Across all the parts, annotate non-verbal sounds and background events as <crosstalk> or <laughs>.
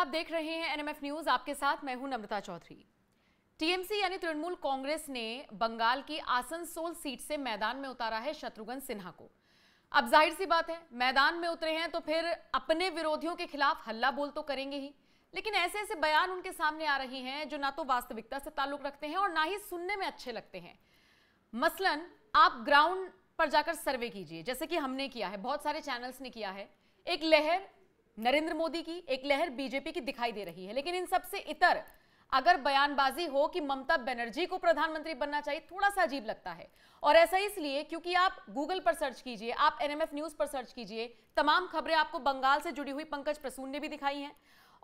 आप देख रहे हैं एनएमएफ न्यूज आपके साथ मैं हूं नम्रता चौधरी टीएमसी यानी तृणमूल कांग्रेस ने बंगाल की आसनसोल सीट से मैदान में उतारा है शत्रुघ्न सिन्हा को अब जाहिर सी बात है मैदान में उतरे हैं तो फिर अपने विरोधियों के खिलाफ हल्ला बोल तो करेंगे ही लेकिन ऐसे ऐसे बयान उनके सामने आ रहे हैं जो ना तो वास्तविकता से ताल्लुक रखते हैं और ना ही सुनने में अच्छे लगते हैं मसलन आप ग्राउंड पर जाकर सर्वे कीजिए जैसे कि हमने किया है बहुत सारे चैनल्स ने किया है एक लहर नरेंद्र मोदी की एक लहर बीजेपी की दिखाई दे रही है लेकिन इन सबसे इतर अगर बयानबाजी हो कि ममता बनर्जी को प्रधानमंत्री बनना चाहिए थोड़ा सा अजीब लगता है और ऐसा इसलिए क्योंकि आप गूगल पर सर्च कीजिए आप एनएमएफ न्यूज पर सर्च कीजिए तमाम खबरें आपको बंगाल से जुड़ी हुई पंकज प्रसून ने भी दिखाई हैं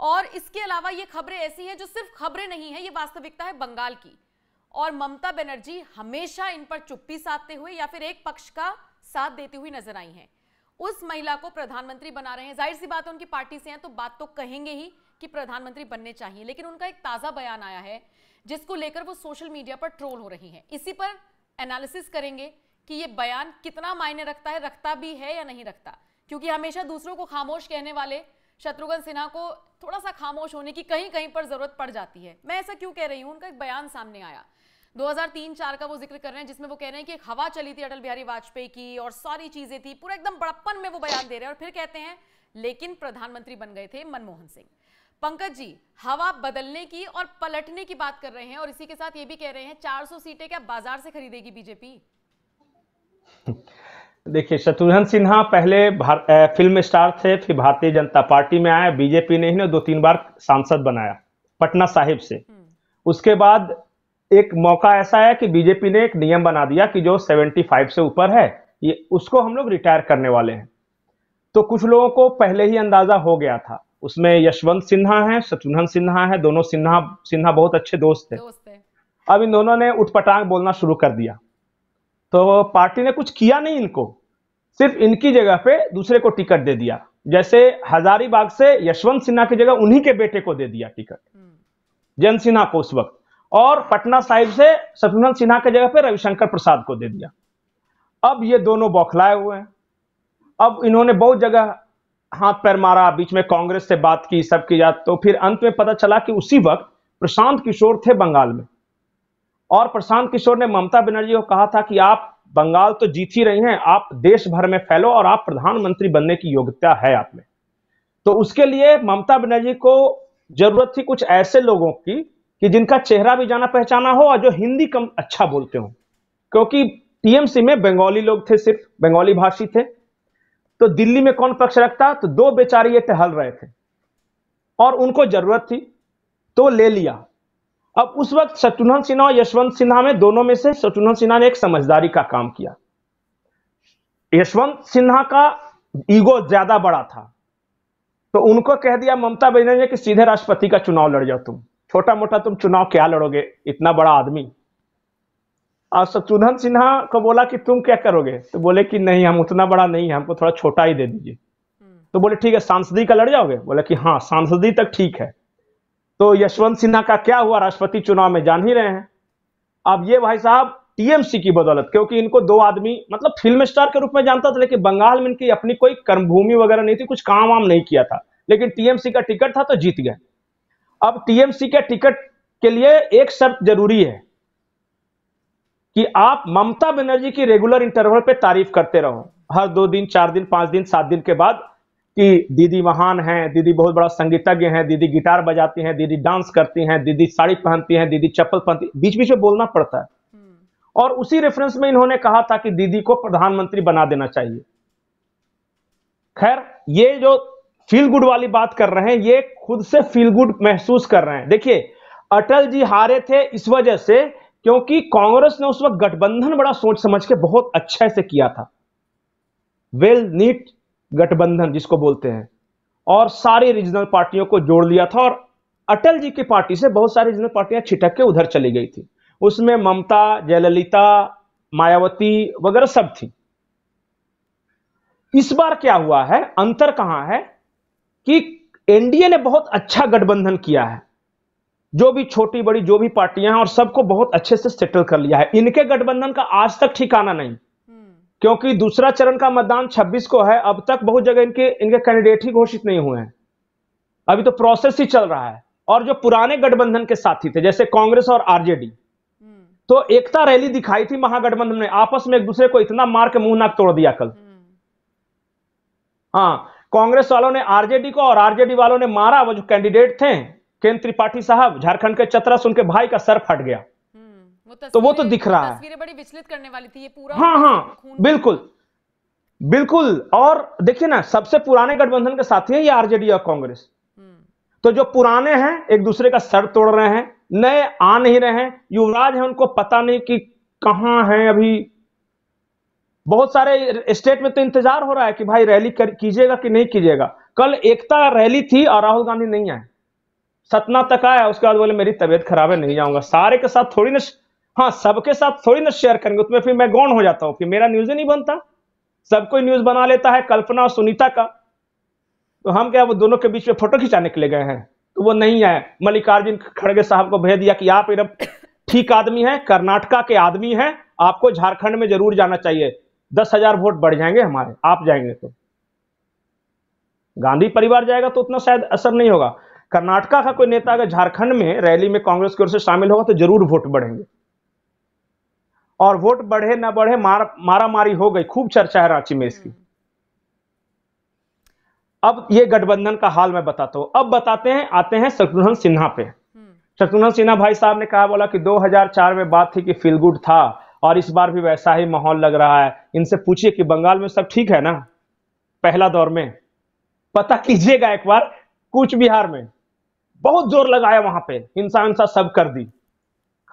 और इसके अलावा ये खबरें ऐसी हैं जो सिर्फ खबरें नहीं है ये वास्तविकता है बंगाल की और ममता बनर्जी हमेशा इन पर चुप्पी साधते हुए या फिर एक पक्ष का साथ देती हुई नजर आई है उस महिला को प्रधानमंत्री बना रहे हैं जाहिर सी बात है उनकी पार्टी से हैं तो बात तो कहेंगे ही कि प्रधानमंत्री बनने चाहिए लेकिन उनका एक ताज़ा बयान आया है जिसको लेकर वो सोशल मीडिया पर ट्रोल हो रही हैं इसी पर एनालिसिस करेंगे कि ये बयान कितना मायने रखता है रखता भी है या नहीं रखता क्योंकि हमेशा दूसरों को खामोश कहने वाले शत्रुघ्न सिन्हा को थोड़ा सा खामोश होने की कहीं कहीं पर जरूरत पड़ जाती है मैं ऐसा क्यों कह रही हूँ उनका एक बयान सामने आया 2003-4 का वो जिक्र कर रहे हैं जिसमें वो कह रहे हैं कि हवा चली थी अटल बिहारी वाजपेयी की और सारी चीजें थी पूरा एकदम बड़प्पन में वो बयान दे रहे हैं और फिर कहते हैं लेकिन प्रधानमंत्री बन गए थे मनमोहन सिंह पंकज जी हवा बदलने की और पलटने की बात कर रहे हैं और इसी के साथ ये भी कह रहे हैं 400 सीटें क्या बाजार से खरीदेगी बीजेपी <laughs> देखिए शत्रुघ्न सिन्हा पहले भार, ए, फिल्म स्टार थे फिर भारतीय जनता पार्टी में आए बीजेपी ने ही दो तीन बार सांसद बनाया पटना साहिब से हम्म। उसके बाद एक मौका ऐसा है कि बीजेपी ने एक नियम बना दिया कि जो 75 से ऊपर है ये उसको हम लोग रिटायर करने वाले हैं तो कुछ लोगों को पहले ही अंदाजा हो गया था उसमें यशवंत सिन्हा है शत्रुघ्न सिन्हा है दोनों सिन्हा सिन्हा बहुत अच्छे दोस्त थे अब इन दोनों ने उठपटांग बोलना शुरू कर दिया तो पार्टी ने कुछ किया नहीं इनको सिर्फ इनकी जगह पे दूसरे को टिकट दे दिया जैसे हजारीबाग से यशवंत सिन्हा की जगह उन्हीं के बेटे को दे दिया टिकट हम्म। जन सिन्हा को उस वक्त और पटना साहिब से शत्रुघ्न सिन्हा के जगह पर रविशंकर प्रसाद को दे दिया अब ये दोनों बौखलाए हुए हैं अब इन्होंने बहुत जगह हाथ पैर मारा बीच में कांग्रेस से बात की सब की जात तो फिर अंत में पता चला कि उसी वक्त प्रशांत किशोर थे बंगाल में और प्रशांत किशोर ने ममता बनर्जी को कहा था कि आप बंगाल तो जीत ही रही हैं आप देश भर में फैलो और आप प्रधानमंत्री बनने की योग्यता है आप में तो उसके लिए ममता बनर्जी को जरूरत थी कुछ ऐसे लोगों की कि जिनका चेहरा भी जाना पहचाना हो और जो हिंदी कम अच्छा बोलते हो क्योंकि टीएमसी में बंगाली लोग थे सिर्फ बंगाली भाषी थे तो दिल्ली में कौन पक्ष रखता तो दो बेचारे ये टहल रहे थे और उनको जरूरत थी तो ले लिया अब उस वक्त शत्रुघ्न सिन्हा और यशवंत सिन्हा में दोनों में से शत्रुघ्न सिन्हा ने एक समझदारी का काम किया यशवंत सिन्हा का ईगो ज्यादा बड़ा था तो उनको कह दिया ममता बनर्जी कि सीधे राष्ट्रपति का चुनाव लड़ जाओ तुम छोटा मोटा तुम चुनाव क्या लड़ोगे इतना बड़ा आदमी और शत्रुघ्न सिन्हा को बोला कि तुम क्या करोगे तो बोले कि नहीं हम उतना बड़ा नहीं है हमको थोड़ा छोटा ही दे दीजिए हम्म। तो बोले ठीक है सांसदी का लड़ जाओगे बोले कि हाँ सांसदी तक ठीक है तो यशवंत सिन्हा का क्या हुआ राष्ट्रपति चुनाव में जान ही रहे हैं अब ये भाई साहब टीएमसी की बदौलत क्योंकि इनको दो आदमी मतलब फिल्म स्टार के रूप में जानता था लेकिन बंगाल में इनकी अपनी कोई कर्मभूमि वगैरह नहीं थी कुछ काम वाम नहीं किया था लेकिन टीएमसी का टिकट था तो जीत गए अब टीएमसी के टिकट के लिए एक शर्त जरूरी है कि आप ममता बनर्जी की रेगुलर इंटरवल पे तारीफ करते रहो हर दो दिन चार दिन पांच दिन सात दिन के बाद कि दीदी महान हैं दीदी बहुत बड़ा संगीतज्ञ हैं दीदी गिटार बजाती हैं दीदी डांस करती हैं दीदी साड़ी पहनती हैं दीदी चप्पल पहनती बीच बीच में बोलना पड़ता है हम्म। और उसी रेफरेंस में इन्होंने कहा था कि दीदी को प्रधानमंत्री बना देना चाहिए खैर ये जो फील गुड वाली बात कर रहे हैं ये खुद से फील गुड महसूस कर रहे हैं देखिए अटल जी हारे थे इस वजह से क्योंकि कांग्रेस ने उस वक्त गठबंधन बड़ा सोच समझ के बहुत अच्छे से किया था वेल नीट गठबंधन जिसको बोलते हैं और सारी रीजनल पार्टियों को जोड़ लिया था और अटल जी की पार्टी से बहुत सारी रीजनल पार्टियां छिटक के उधर चली गई थी उसमें ममता जयललिता मायावती वगैरह सब थी इस बार क्या हुआ है अंतर कहां है कि एनडीए ने बहुत अच्छा गठबंधन किया है जो भी छोटी बड़ी जो भी पार्टियां हैं और सबको बहुत अच्छे से सेटल कर लिया है इनके गठबंधन का आज तक ठिकाना नहीं हम्म। क्योंकि दूसरा चरण का मतदान 26 को है अब तक बहुत जगह इनके इनके कैंडिडेट ही घोषित नहीं हुए हैं अभी तो प्रोसेस ही चल रहा है और जो पुराने गठबंधन के साथी थे जैसे कांग्रेस और आरजेडी हम्म। तो एकता रैली दिखाई थी महागठबंधन ने आपस में एक दूसरे को इतना मार के मुंह नाक तोड़ दिया कल हम्म। हाँ कांग्रेस वालों ने आरजेडी को और आरजेडी वालों ने मारा वो जो कैंडिडेट थे केंद्र त्रिपाठी साहब झारखंड के चतरस उनके भाई का सर फट गया हम्म, वो तो वो तो दिख रहा है बड़ी विचलित करने वाली थी ये पूरा हाँ हाँ बिल्कुल बिल्कुल और देखिए ना सबसे पुराने गठबंधन के साथी है ये आरजेडी और कांग्रेस हम्म। तो जो पुराने हैं एक दूसरे का सर तोड़ रहे हैं नए आ नहीं रहे हैं युवराज है उनको पता नहीं कि कहां है अभी बहुत सारे स्टेट में तो इंतजार हो रहा है कि भाई रैली कीजिएगा कि नहीं कीजिएगा कल एकता रैली थी और राहुल गांधी नहीं आए सतना तक आया उसके बाद बोले मेरी तबीयत खराब है नहीं जाऊंगा सारे के साथ थोड़ी ना हाँ सबके साथ थोड़ी ना शेयर करेंगे उसमें फिर मैं गौन हो जाता हूँ फिर मेरा न्यूज ही नहीं बनता सब कोई न्यूज बना लेता है कल्पना और सुनीता का तो हम क्या वो दोनों के बीच में फोटो खिंचाने के लिए गए हैं तो वो नहीं आए मल्लिकार्जुन खड़गे साहब को भेज दिया कि आप एकदम ठीक आदमी है कर्नाटका के आदमी हैं आपको झारखंड में जरूर जाना चाहिए दस हजार वोट बढ़ जाएंगे हमारे आप जाएंगे तो गांधी परिवार जाएगा तो उतना शायद असर नहीं होगा कर्नाटका का कोई नेता अगर झारखंड में रैली में कांग्रेस की ओर से शामिल होगा तो जरूर वोट बढ़ेंगे और वोट बढ़े ना बढ़े मार, मारा मारी हो गई खूब चर्चा है रांची में इसकी अब ये गठबंधन का हाल मैं बताता हूं अब बताते हैं आते हैं शत्रुघ्न सिन्हा पे हम्म। शत्रुघ्न सिन्हा भाई साहब ने कहा बोला कि 2004 में बात थी कि फील गुड था और इस बार भी वैसा ही माहौल लग रहा है इनसे पूछिए कि बंगाल में सब ठीक है ना पहला दौर में पता कीजिएगा एक बार कुछ बिहार में बहुत जोर लगाया वहां पे हिंसा हिंसा सब कर दी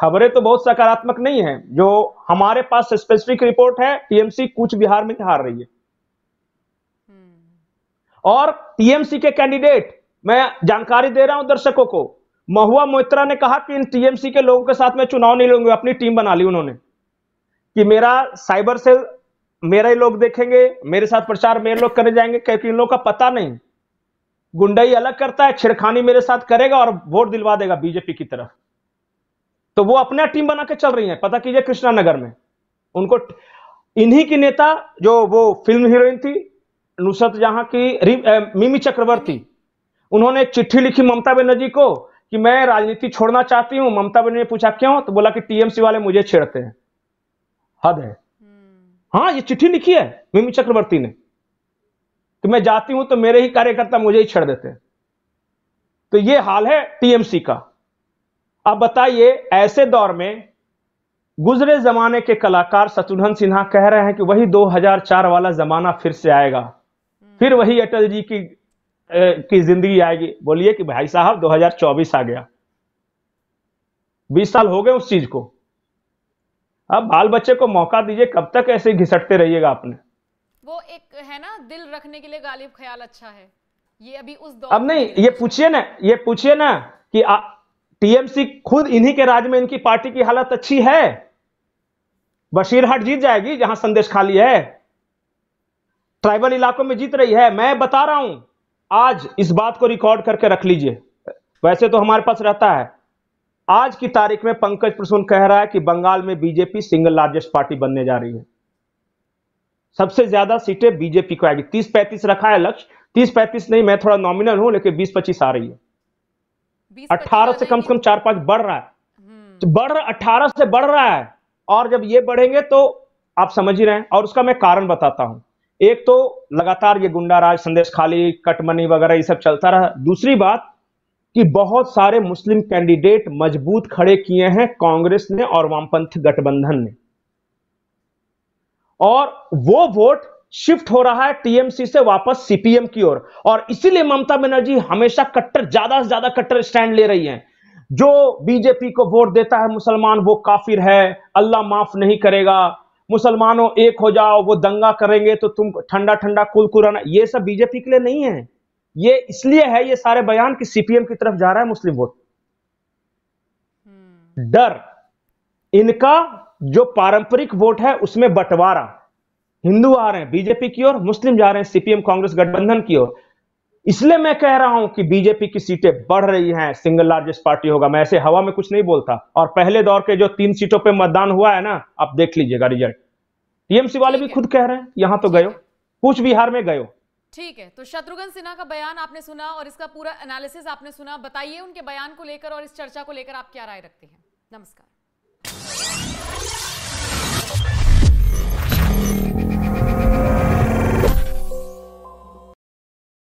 खबरें तो बहुत सकारात्मक नहीं है जो हमारे पास स्पेसिफिक रिपोर्ट है टीएमसी कुछ बिहार में हार रही है और टीएमसी के कैंडिडेट मैं जानकारी दे रहा हूं दर्शकों को महुआ मोहित्रा ने कहा कि इन टीएमसी के लोगों के साथ मैं चुनाव नहीं लूंगी अपनी टीम बना ली उन्होंने कि मेरा साइबर सेल मेरे ही लोग देखेंगे मेरे साथ प्रचार मेरे लोग करने जाएंगे क्योंकि इन लोगों का पता नहीं गुंडाई अलग करता है छिड़खानी मेरे साथ करेगा और वोट दिलवा देगा बीजेपी की तरफ तो वो अपना टीम बना के चल रही है पता कीजिए कृष्णा नगर में उनको इन्हीं की नेता जो वो फिल्म हीरोइन थी नुसरत जहां की मिमी चक्रवर्ती उन्होंने एक चिट्ठी लिखी ममता बनर्जी को कि मैं राजनीति छोड़ना चाहती हूं ममता बनर्जी ने पूछा क्यों तो बोला कि टीएमसी वाले मुझे छेड़ते हैं हद है हम्म। हाँ ये चिट्ठी लिखी है मिमी चक्रवर्ती ने कि मैं जाती हूं तो मेरे ही कार्यकर्ता मुझे ही छेड़ देते हैं तो ये हाल है टीएमसी का अब बताइए ऐसे दौर में गुजरे जमाने के कलाकार शत्रुघ्न सिन्हा कह रहे हैं कि वही 2004 वाला जमाना फिर से आएगा हम्म। फिर वही अटल जी की ए, की जिंदगी आएगी बोलिए कि भाई साहब 2024 आ गया 20 साल हो गए उस चीज को अब बाल बच्चे को मौका दीजिए कब तक ऐसे घिसटते रहिएगा आपने वो एक है ना दिल रखने के लिए गालिब ख्याल अच्छा है ये अभी उस दौर अब नहीं ये पूछिए ना ये पूछिए ना कि टीएमसी खुद इन्हीं के राज में इनकी पार्टी की हालत अच्छी है बशीरहाट जीत जाएगी जहां संदेश खाली है ट्राइबल इलाकों में जीत रही है मैं बता रहा हूं आज इस बात को रिकॉर्ड करके रख लीजिए वैसे तो हमारे पास रहता है आज की तारीख में पंकज प्रसून कह रहा है कि बंगाल में बीजेपी सिंगल लार्जेस्ट पार्टी बनने जा रही है सबसे ज्यादा सीटें बीजेपी को आएगी तीस पैंतीस रखा है लक्ष्य तीस पैंतीस नहीं मैं थोड़ा नॉमिनल हूं लेकिन बीस पच्चीस आ रही है अट्ठारह से कम से कम चार पांच बढ़ रहा है हम्म। तो बढ़ रहा अठारह से बढ़ रहा है और जब ये बढ़ेंगे तो आप समझ ही रहे हैं और उसका मैं कारण बताता हूं एक तो लगातार ये गुंडा राज संदेश खाली कटमनी वगैरह ये सब चलता रहा दूसरी बात कि बहुत सारे मुस्लिम कैंडिडेट मजबूत खड़े किए हैं कांग्रेस ने और वामपंथ गठबंधन ने और वो वोट शिफ्ट हो रहा है टीएमसी से वापस सीपीएम की ओर और, और इसीलिए ममता बनर्जी हमेशा कट्टर ज्यादा से ज्यादा कट्टर स्टैंड ले रही हैं जो बीजेपी को वोट देता है मुसलमान वो काफिर है अल्लाह माफ नहीं करेगा मुसलमानों एक हो जाओ वो दंगा करेंगे तो तुम ठंडा ठंडा कुल कुराना ये सब बीजेपी के लिए नहीं है ये इसलिए है ये सारे बयान कि सीपीएम की तरफ जा रहा है मुस्लिम वोट हम्म। डर इनका जो पारंपरिक वोट है उसमें बंटवारा हिंदू आ रहे हैं बीजेपी की ओर मुस्लिम जा रहे हैं सीपीएम कांग्रेस गठबंधन की ओर इसलिए मैं कह रहा हूं कि बीजेपी की सीटें बढ़ रही हैं सिंगल लार्जेस्ट पार्टी होगा मैं ऐसे हवा में कुछ नहीं बोलता और पहले दौर के जो तीन सीटों पर मतदान हुआ है ना आप देख लीजिएगा रिजल्ट टीएमसी वाले भी खुद कह रहे हैं यहां तो गयो कुछ बिहार में गयो ठीक है तो शत्रुघ्न सिन्हा का बयान आपने सुना और इसका पूरा एनालिसिस आपने सुना बताइए उनके बयान को लेकर और इस चर्चा को लेकर आप क्या राय रखते हैं नमस्कार